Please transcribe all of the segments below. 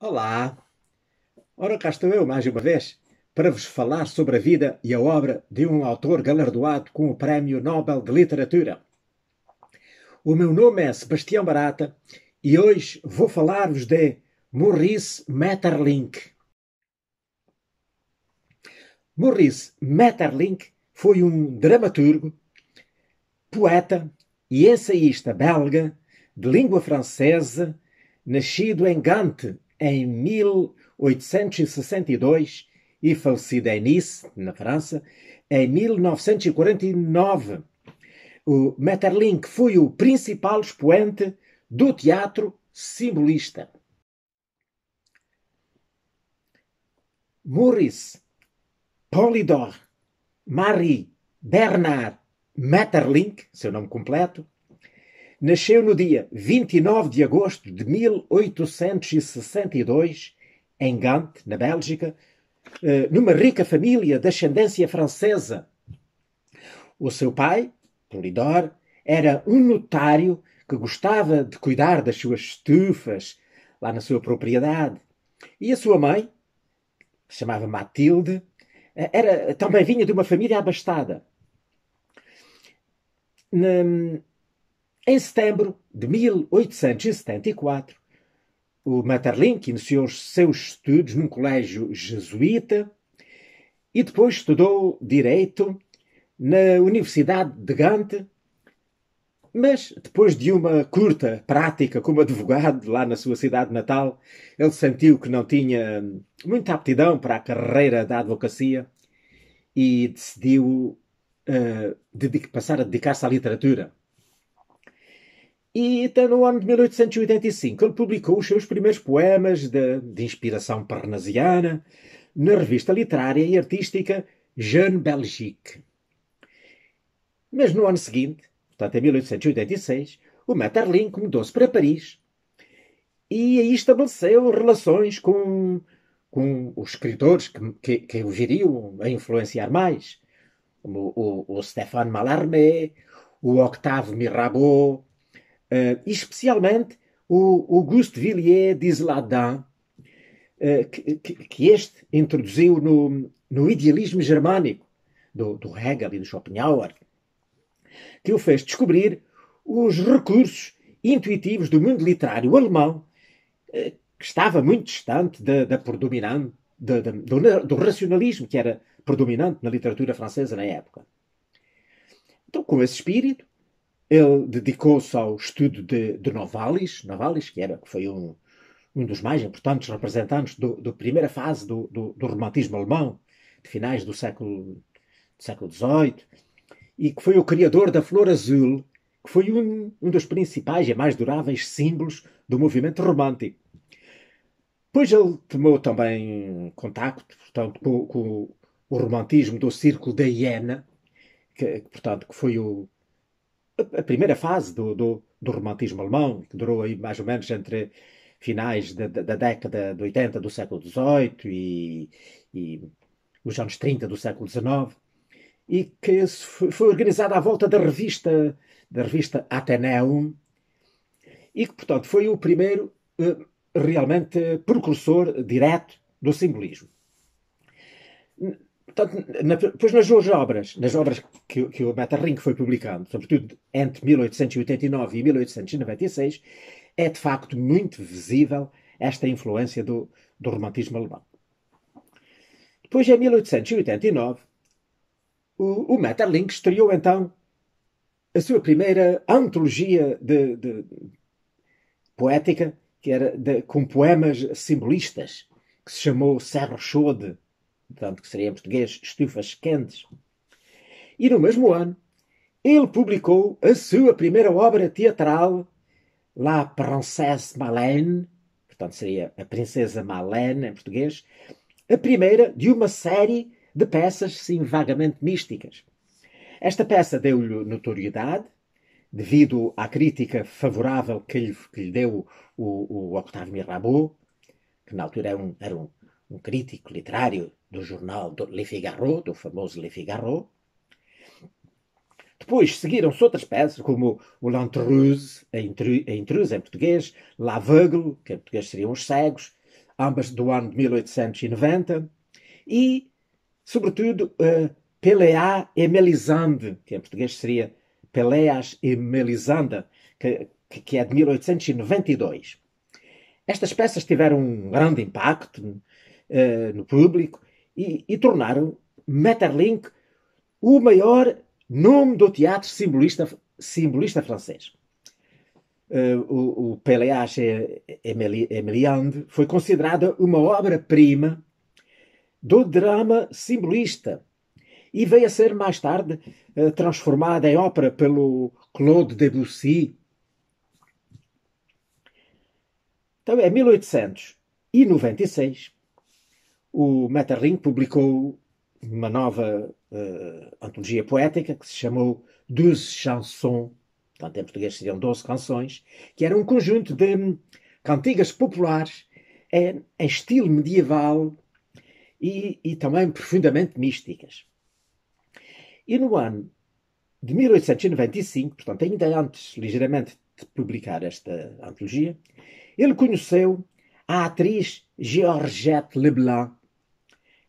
Olá! Ora, cá estou eu mais uma vez para vos falar sobre a vida e a obra de um autor galardoado com o Prémio Nobel de Literatura. O meu nome é Sebastião Barata e hoje vou falar-vos de Maurice Maeterlinck. Maurice Maeterlinck foi um dramaturgo, poeta e ensaísta belga de língua francesa, nascido em Gante, em 1862 e falecida em Nice, na França, em 1949. O Maeterlinck foi o principal expoente do teatro simbolista. Maurice, Polidor, Marie, Bernard Maeterlinck, seu nome completo, nasceu no dia 29 de agosto de 1862, em Gante, na Bélgica, eh, numa rica família de ascendência francesa. O seu pai, Polidor, era um notário que gostava de cuidar das suas estufas lá na sua propriedade. E a sua mãe, que se chamava Matilde, eh, era, também vinha de uma família abastada. Em setembro de 1874, o Maeterlinck iniciou os seus estudos num colégio jesuíta e depois estudou Direito na Universidade de Gante, mas depois de uma curta prática como advogado lá na sua cidade natal, ele sentiu que não tinha hum, muita aptidão para a carreira da advocacia e decidiu uh, hum, passar a dedicar-se à literatura. E até no ano de 1885 ele publicou os seus primeiros poemas de, de inspiração parnasiana na revista literária e artística Jeune Belgique. Mas no ano seguinte, portanto em 1886, o Maeterlinck mudou-se para Paris e aí estabeleceu relações com, com os escritores que, que, que o viriam a influenciar mais, como o, o Stéphane Mallarmé, o Octave Mirabeau, Uh, especialmente o Auguste Villiers de Isladin, uh, eh, que, que, este introduziu no, no idealismo germânico do, do, Hegel e do Schopenhauer, que o fez descobrir os recursos intuitivos do mundo literário alemão, eh, que estava muito distante da, predominante, do, do racionalismo que era predominante na literatura francesa na época. Então, com esse espírito, ele dedicou-se ao estudo de, de Novalis, Novalis, que era que foi um, um dos mais importantes representantes da primeira fase do, do, do, romantismo alemão, de finais do século, do século XVIII, e que foi o criador da flor azul, que foi um, um dos principais e mais duráveis símbolos do movimento romântico. Pois ele tomou também contacto portanto, com, com o romantismo do Círculo da Hiena, que, portanto, que foi o, a primeira fase do, do, do romantismo alemão, que durou aí mais ou menos entre finais da, da década de 80 do século XVIII e, e, os anos 30 do século XIX, e que foi organizada à volta da revista, da revista Ateneum, e que, portanto, foi o primeiro eh, realmente precursor direto do simbolismo. Portanto, na, nas suas obras, nas obras que, que o Metternich foi publicando, sobretudo entre 1889 e 1896, é de facto muito visível esta influência do, do romantismo alemão. Depois, em 1889, o, o Metterling estreou então a sua primeira antologia de, de, poética, que era de, com poemas simbolistas, que se chamou Serro Chode, portanto, que seria em português estufas quentes. E no mesmo ano, ele publicou a sua primeira obra teatral, La Princesse Malène, portanto seria A Princesa Malène em português, a primeira de uma série de peças, sim, vagamente místicas. Esta peça deu-lhe notoriedade, devido à crítica favorável que lhe, que lhe deu o, o Octavio Mirabeau, que na altura era um, era um, um crítico literário do jornal do Le Figaro, do famoso Le Figaro. Depois seguiram-se outras peças, como o L'Entreuse, a, intru, em português, L'Aveugle, que em português seriam os cegos, ambas do ano de 1890, e, sobretudo, uh, Pelea e Melisande, que em português seria Peleas e Melisanda, que, que é de 1892. Estas peças tiveram um grande impacto uh, no público e, e tornaram Maeterlinck o maior nome do teatro simbolista, simbolista francês. Uh, o, o Pelléas Emeliande foi considerada uma obra-prima do drama simbolista e veio a ser mais tarde uh, transformada em ópera pelo Claude Debussy. Então, em 1896, o Metterling publicou uma nova uh, antologia poética que se chamou Douze Chansons, portanto em português seriam 12 canções, que era um conjunto de cantigas populares em, eh, em estilo medieval e, e também profundamente místicas. E no ano de 1895, portanto ainda antes ligeiramente de publicar esta antologia, ele conheceu a atriz Georgette Leblanc,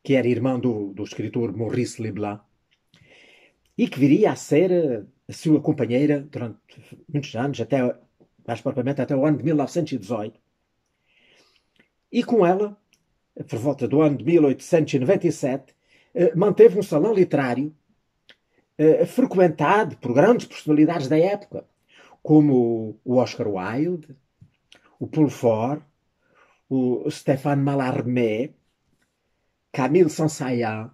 que era irmão do, do escritor Maurice Leblanc, e que viria a ser eh, a sua companheira durante muitos anos, até mais propriamente até o ano de 1918. E com ela, por volta do ano de 1897, eh, manteve um salão literário eh, frequentado por grandes personalidades da época, como o Oscar Wilde, o Paul o Stéphane Mallarmé, Camille Sansaya,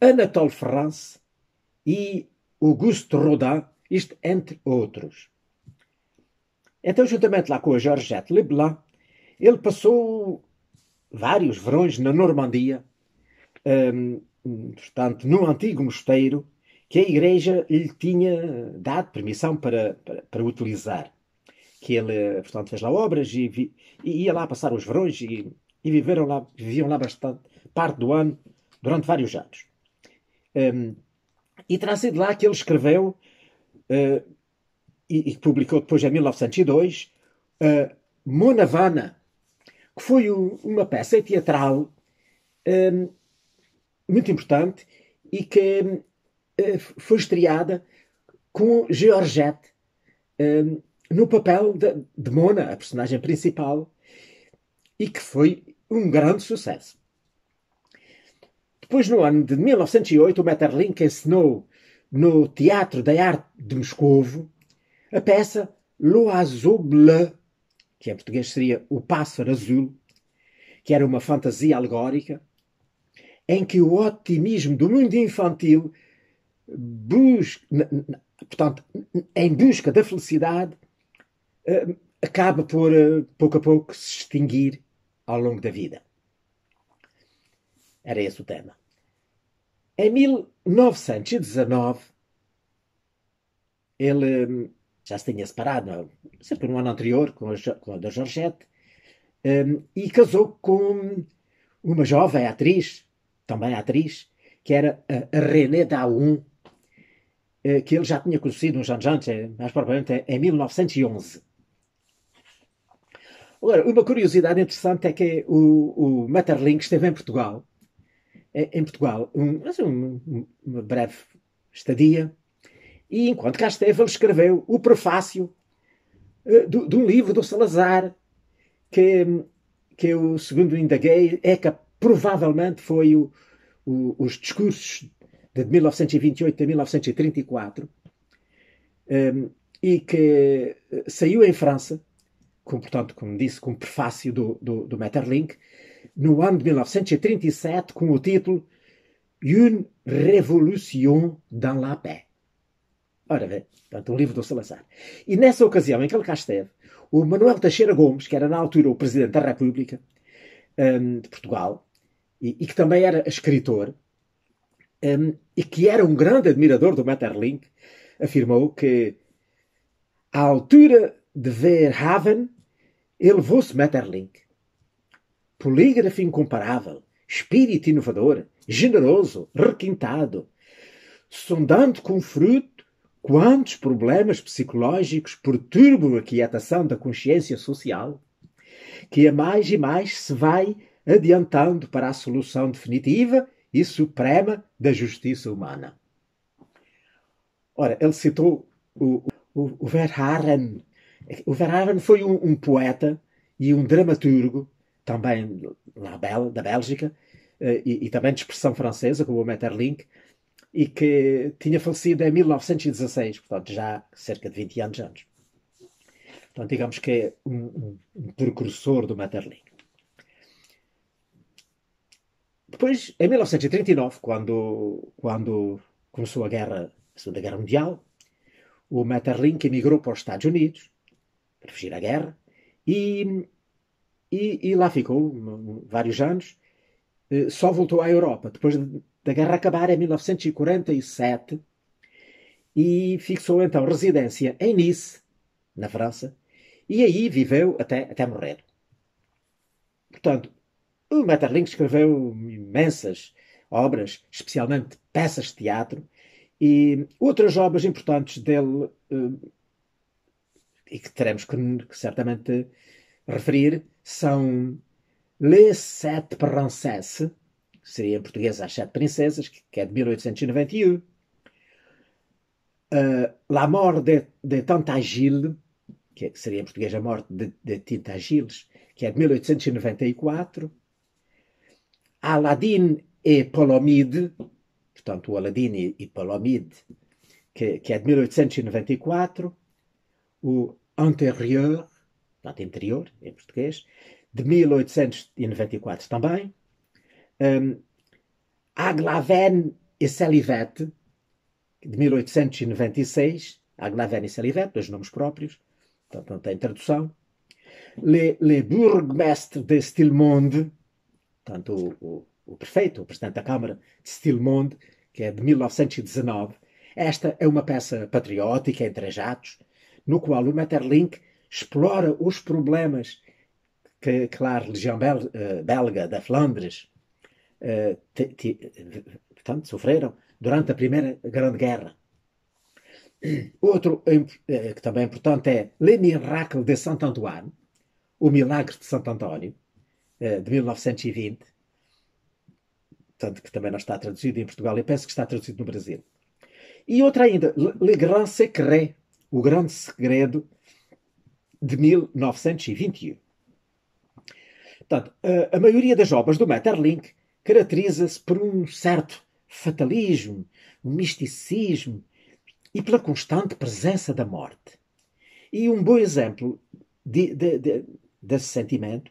Anatole France e Auguste Rodin, isto entre outros. Então, juntamente lá com a Georgette Leblanc, ele passou vários verões na Normandia, um, portanto, num antigo mosteiro que a Igreja lhe tinha dado permissão para, para, para utilizar. Que ele, portanto, fez lá obras e, vi, e ia lá passar os verões e e viveram lá, viviam lá bastante parte do ano, durante vários anos. Um, e terá sido lá que ele escreveu uh, e, e publicou depois em 1902 uh, Monavana, que foi uma peça teatral um, muito importante e que um, eh, foi estreada com Georgette hum, no papel de, de Mona, a personagem principal, e que foi um grande sucesso. Depois, no ano de 1908, o Metterlink ensinou no Teatro da Arte de Moscovo a peça L'Oiseau Bleu, que em português seria O Pássaro Azul, que era uma fantasia alegórica, em que o otimismo do mundo infantil busca, portanto, em busca da felicidade eh, acaba por, eh, pouco a pouco, se extinguir ao longo da vida. Era esse o tema. Em 1919, ele hum, já se tinha separado, de no é? ano anterior, com a, com a da Georgette, hum, e casou com uma jovem atriz, também atriz, que era a René Daum, eh, que ele já tinha conhecido uns anos antes, eh, mais propriamente em 1911. Agora, uma curiosidade interessante é que o, o esteve em Portugal, eh, em Portugal, um, um, uma breve estadia, e enquanto cá esteve, ele escreveu o prefácio eh, do, de um livro do Salazar, que, que eu, segundo indaguei, é que provavelmente foi o, o, os discursos de 1928 a 1934, um, eh, e que saiu em França, com, portanto, como disse, com o prefácio do, do, do Metterlink, no ano de 1937, com o título Une révolution dans la paix. Ora bem, portanto, um livro do Salazar. E nessa ocasião em que ele cá esteve, o Manuel Teixeira Gomes, que era na altura o Presidente da República um, de Portugal, e, e, que também era escritor, um, e que era um grande admirador do Metterlink, afirmou que à altura de Verhaven elevou-se Metterlink. Polígrafo incomparável, espírito inovador, generoso, requintado, sondando com fruto quantos problemas psicológicos perturbam a quietação da consciência social, que a mais e mais se vai adiantando para a solução definitiva e suprema da justiça humana. Ora, ele citou o, o, o Verhaeren, é o Van foi um, um poeta e um dramaturgo, também da Bélgica, eh, e, e, também de expressão francesa, como o Maeterlinck, e que tinha falecido em 1916, portanto já cerca de 20 anos antes. Então digamos que é um, um, um precursor do Maeterlinck. Depois, em 1939, quando, quando começou a guerra, a Segunda Guerra Mundial, o Maeterlinck emigrou para os Estados Unidos para fugir à guerra, e, e, e lá ficou vários anos. Eh, só voltou à Europa depois da guerra acabar em 1947 e fixou então residência em Nice, na França, e aí viveu até, até morrer. Portanto, o Maeterlinck escreveu imensas obras, especialmente peças de teatro, e outras obras importantes dele eh, e que teremos que, que certamente referir são Les Sept Princesses, que seria em português As Sete Princesas, que é de 1891. Uh, ah, La Mort de, de Tantagil, que, é, que seria em português A Morte de, de Tintagiles, que é de 1894. Aladdin e Polomide, portanto, o Aladdin e, e Polomide, que, que, é de 1894. O Anterior, portanto, interior, em português, de 1894 também. Um, Aglaven e Selivet, de 1896, Aglaven e Selivet, dois nomes próprios, portanto não tem tradução. Le, Le de Stilmonde, portanto o, o, o, prefeito, o presidente da Câmara de Stilmonde, que é de 1919. Esta é uma peça patriótica em três atos, no qual o Metterlink explora os problemas que, que lá a religião bel, uh, belga da Flandres uh, portanto, sofreram durante a Primeira Grande Guerra. Outro eh, que também é importante é Le Miracle de Saint-Antoine, O Milagre de Santo António, de 1920, tanto que também não está traduzido em Portugal, eu penso que está traduzido no Brasil. E outra ainda, Le Grand Secret o Grande Segredo de 1921. Portanto, a, a maioria das obras do Maeterlinck caracteriza-se por um certo fatalismo, um misticismo e pela constante presença da morte. E um bom exemplo de, de, de, desse sentimento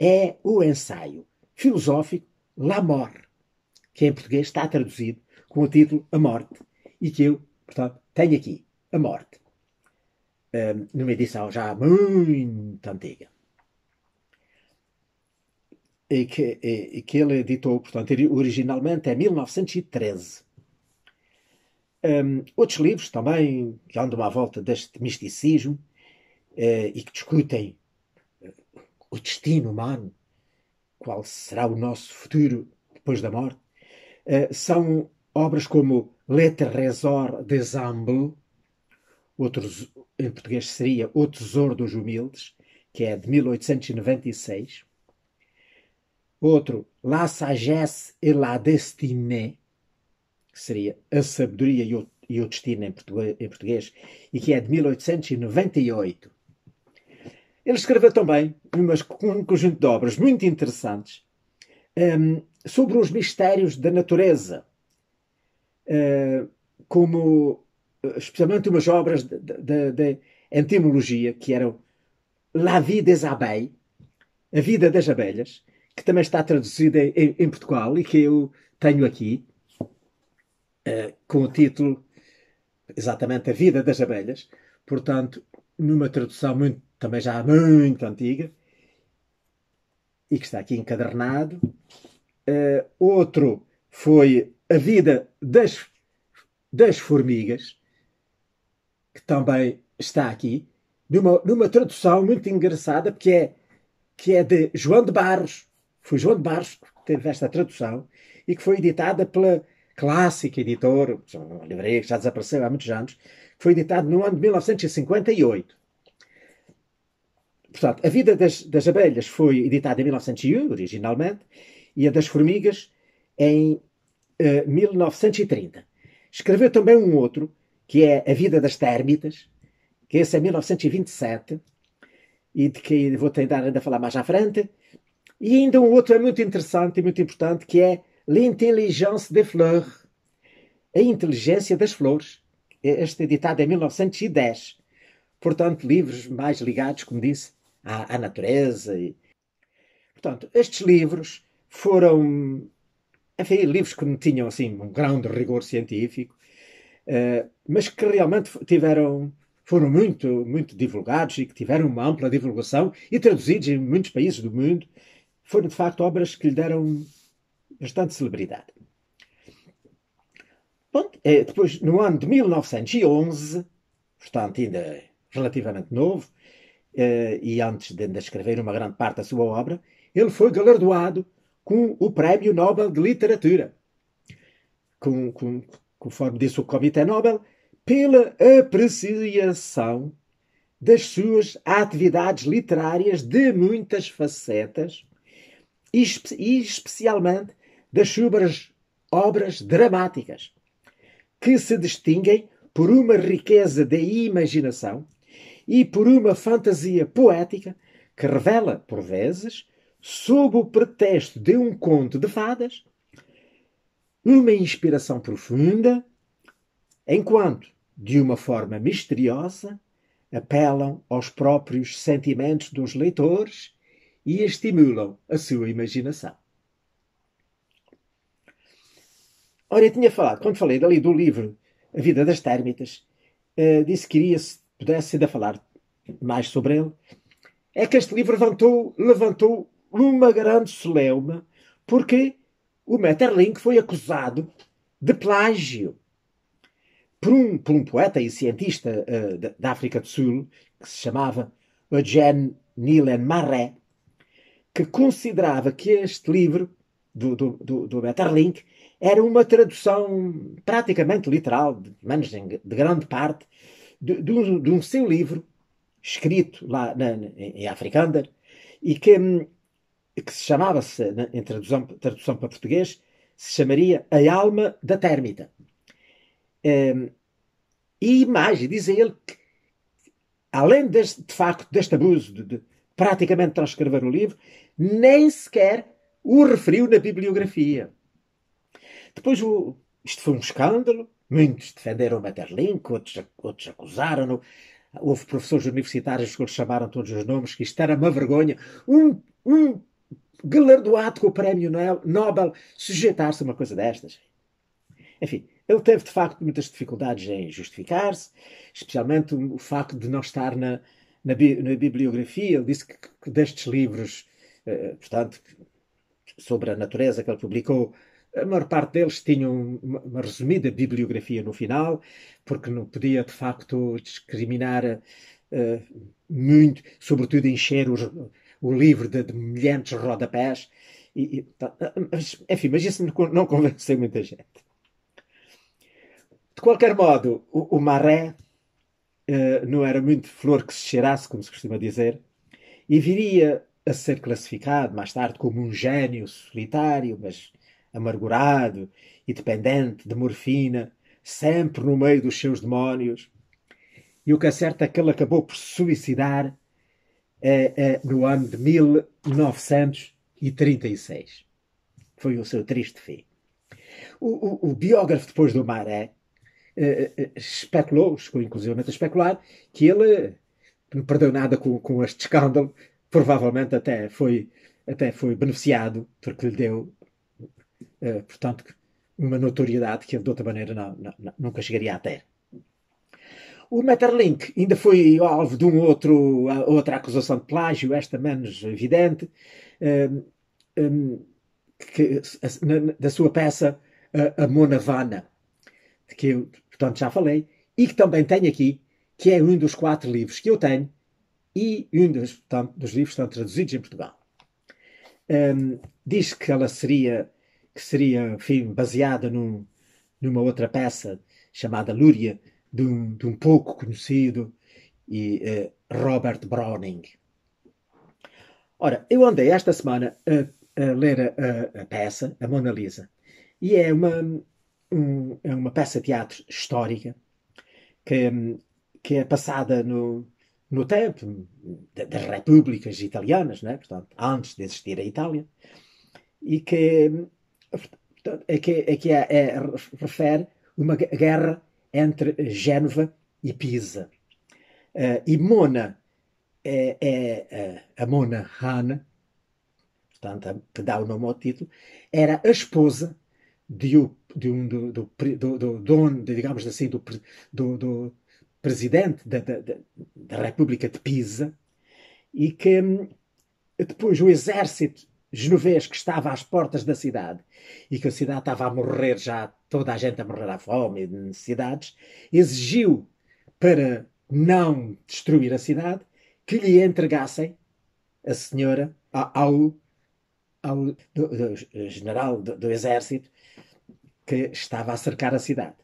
é o ensaio filosófico La Mort, que em português está traduzido com o título A Morte, e que eu, portanto, tenho aqui, A Morte. Ehm, numa edição já muito antiga. E que, e, que ele editou, portanto, originalmente em 1913. Um, outros livros também que andam à volta deste misticismo eh, e que discutem eh, o destino humano, qual será o nosso futuro depois da morte, eh, são obras como Letter Resort de Humbles, outros, em português seria O Tesouro dos Humildes, que é de 1896. Outro, La Sagesse et la Destinée, que seria A Sabedoria e o, e o Destino em português, em português, e que é de 1898. Ele escreveu também um conjunto de obras muito interessantes um, sobre os mistérios da natureza, uh, como especialmente umas obras de, de, de entomologia, que eram La vie des abeilles, A Vida das Abelhas, que também está traduzida em, em Portugal e que eu tenho aqui, uh, com o título exatamente A Vida das Abelhas, portanto, numa tradução muito, também já muito antiga, e que está aqui encadernado. Uh, outro foi A Vida das, das Formigas, também está aqui, numa, numa tradução muito engraçada, porque é, que é de João de Barros. Foi João de Barros que teve esta tradução e que foi editada pela clássica editora, uma livraria que já desapareceu há muitos anos, que foi editada no ano de 1958. Portanto, A Vida das, das Abelhas foi editada em 1901, originalmente, e a das Formigas em uh, eh, 1930. Escreveu também um outro, que é A Vida das Térmitas, que esse é 1927, e de que vou tentar ainda falar mais à frente. E ainda um outro é muito interessante e muito importante, que é L'Intelligence des Fleurs, A Inteligência das Flores. É, este editado em 1910. Portanto, livros mais ligados, como disse, à, à natureza. E... Portanto, estes livros foram enfim, livros que não tinham assim um grande rigor científico eh, mas que realmente tiveram foram muito, muito divulgados e que tiveram uma ampla divulgação e traduzidos em muitos países do mundo, foram de facto obras que lhe deram bastante celebridade. Bom, eh, depois, no ano de 1911, portanto, ainda relativamente novo, eh, e antes de ainda escrever uma grande parte da sua obra, ele foi galardoado com o Prémio Nobel de Literatura, com, com, conforme disse o Comitê Nobel, pela apreciação das suas atividades literárias de muitas facetas e, especialmente das suas obras dramáticas, que se distinguem por uma riqueza de imaginação e por uma fantasia poética que revela, por vezes, sob o pretexto de um conto de fadas, uma inspiração profunda, enquanto, de uma forma misteriosa, apelam aos próprios sentimentos dos leitores e estimulam a sua imaginação. Ora, eu tinha falado, quando falei dali do livro A Vida das Térmitas, uh, disse que iria, se pudesse ainda falar mais sobre ele, é que este livro levantou, levantou uma grande celeuma. Porque? o Maeterlinck foi acusado de plágio por um, por um poeta e cientista uh, da, da, África do Sul, que se chamava Eugène Nilen Maré, que considerava que este livro do, do, do, do era uma tradução praticamente literal, menos de, de grande parte, de, de, um, de, um, seu livro, escrito lá na, na, em Afrikander, e que hum, que se chamava-se, em tradução, tradução para português, se chamaria A Alma da Térmita. Ehm, e mais, diz ele que, além deste, de facto deste abuso de, de praticamente transcrever o livro, nem sequer o referiu na bibliografia. Depois, o, isto foi um escândalo, muitos defenderam o Materlink, outros, outros acusaram-no. Houve professores universitários que lhe chamaram todos os nomes, que isto era uma vergonha. Um, um galardoado com o prémio Nobel, sujeitar-se a uma coisa destas. Enfim, ele teve de facto muitas dificuldades em justificar-se, especialmente o facto de não estar na, na, na bibliografia. Ele disse que, que destes livros, eh, portanto, sobre a natureza que ele publicou, a maior parte deles tinham uma, uma resumida bibliografia no final, porque não podia de facto discriminar eh, muito, sobretudo encher os o livro de, de milhares de rodapés. E, e tá, mas, enfim, mas isso não convenceu muita gente. De qualquer modo, o, o Maré uh, eh, não era muito flor que se cheirasse, como se costuma dizer, e viria a ser classificado mais tarde como um gênio solitário, mas amargurado e dependente de morfina, sempre no meio dos seus demónios. E o que é certo é que ele acabou por se suicidar é, é no ano de 1936. Foi o seu triste fim. O, o, o biógrafo depois do Maré eh, eh, eh, especulou, chegou inclusivamente a especular, que ele não perdeu nada com, com este escândalo, provavelmente até foi, até foi beneficiado, porque lhe deu, eh, portanto, uma notoriedade que ele de outra maneira não, não, nunca chegaria a ter. O Metterlink ainda foi alvo de um outro, outra acusação de plágio, esta menos evidente, um, ehm, um, ehm, que, a, na, da sua peça A, a Mona Vana, de que eu, portanto, já falei, e que também tenho aqui, que é um dos quatro livros que eu tenho e um dos, portanto, dos livros que estão traduzidos em Portugal. Um, ehm, diz que ela seria, que seria enfim, baseada num, numa outra peça chamada Lúria, de um, de um pouco conhecido e eh, Robert Browning. Ora, eu andei esta semana a, a ler a, a, peça, a Mona Lisa, e é uma, um, é uma peça de teatro histórica que, que é passada no, no tempo das repúblicas italianas, né? portanto, antes de existir a Itália, e que, portanto, é que, é que é, é, refere uma guerra entre Génova e Pisa. Uh, e Mona é, é a, é, a Mona Hahn, portanto, a, que dá o nome ao título, era a esposa de, o, de um, do, do, do, do dono, digamos assim, do, do presidente da, da, da República de Pisa, e que hum, depois o exército genovês que estava às portas da cidade e que a cidade estava a morrer já, toda a gente a morrer à fome e de necessidades, exigiu para não destruir a cidade que lhe entregassem a senhora ao, ao do, do general do, do, exército que estava a cercar a cidade.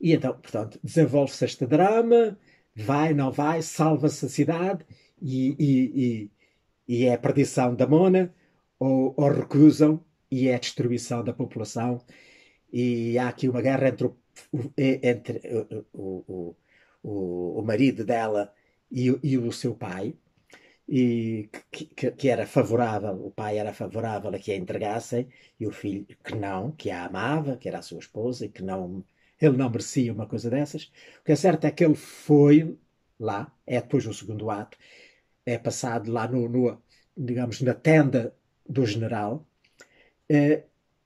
E então, portanto, desenvolve-se este drama, vai, não vai, salva-se a cidade e, e, e e é a perdição da mona, ou, ou recusam e é a destruição da população. E há aqui uma guerra entre o, entre o, o, o marido dela e, e, o seu pai, e que, que, era favorável, o pai era favorável a que a entregassem, e o filho que não, que a amava, que era a sua esposa, e que não, ele não merecia uma coisa dessas. O que é certo é que ele foi lá, é depois do segundo ato, é passado lá no, no digamos, na tenda do general. Uh,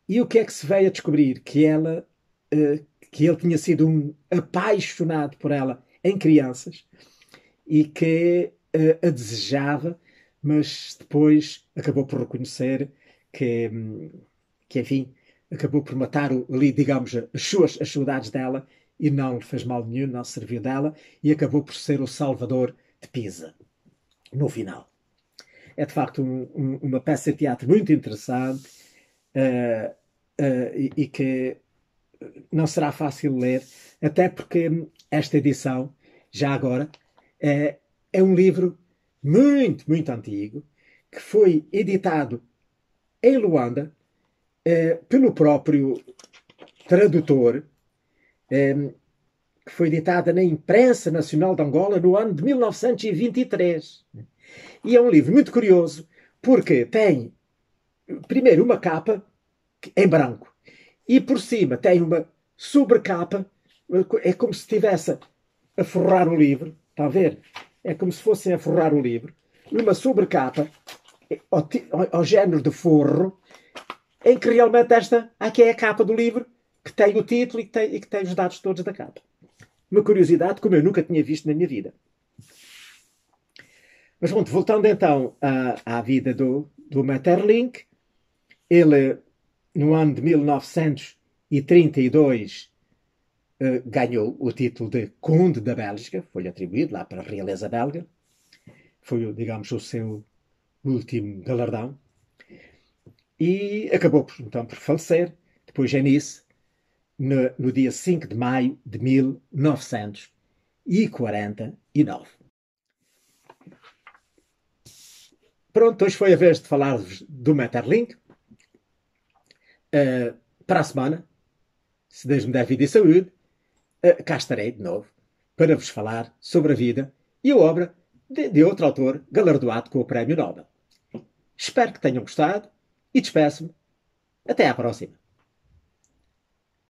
e o que é que se veio a descobrir? Que ela, uh, que ele tinha sido um apaixonado por ela em crianças e que uh, a desejava, mas depois acabou por reconhecer que, hum, que enfim, acabou por matar o, ali, digamos, as suas as saudades dela e não lhe fez mal nenhum, não serviu dela e acabou por ser o salvador de Pisa no final. É de facto um, um, uma peça de teatro muito interessante uh, uh, e, e, que não será fácil ler, até porque esta edição, já agora, é, é um livro muito, muito antigo que foi editado em Luanda eh, pelo próprio tradutor que foi editada na imprensa nacional de Angola no ano de 1923. E é um livro muito curioso, porque tem, primeiro, uma capa é em branco, e por cima tem uma sobrecapa, é como se estivesse a forrar o livro, está a ver? É como se fossem a forrar o livro, numa sobrecapa, ao, ao género de forro, em que realmente esta aqui é a capa do livro, que tem o título e que tem, e que tem os dados todos da capa. Uma curiosidade como eu nunca tinha visto na minha vida. Mas pronto, voltando então à, à vida do, do Maeterlinck, ele, no ano de 1932, eh, ganhou o título de Conde da Bélgica, foi-lhe atribuído lá para a realeza belga. Foi, digamos, o seu último galardão. E acabou, então, por falecer, depois é nisso, no, no dia 5 de maio de 1949. Pronto, hoje foi a vez de falar-vos do Metterlink. Uh, eh, para a semana, se Deus me der vida e saúde, uh, cá estarei de novo para vos falar sobre a vida e a obra de, de outro autor galardoado com o Prémio Nobel. Espero que tenham gostado e despeço-me. Até à próxima.